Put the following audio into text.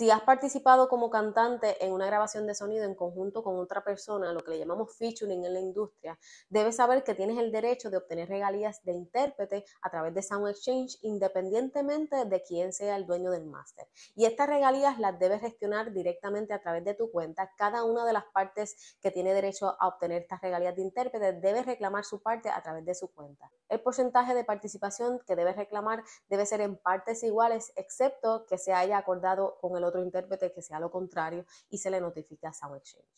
Si has participado como cantante en una grabación de sonido en conjunto con otra persona, lo que le llamamos featuring en la industria, debes saber que tienes el derecho de obtener regalías de intérprete a través de Sound Exchange independientemente de quién sea el dueño del máster. Y estas regalías las debes gestionar directamente a través de tu cuenta. Cada una de las partes que tiene derecho a obtener estas regalías de intérprete debe reclamar su parte a través de su cuenta. El porcentaje de participación que debes reclamar debe ser en partes iguales, excepto que se haya acordado con el otro otro intérprete que sea lo contrario y se le notifica a Sound Exchange.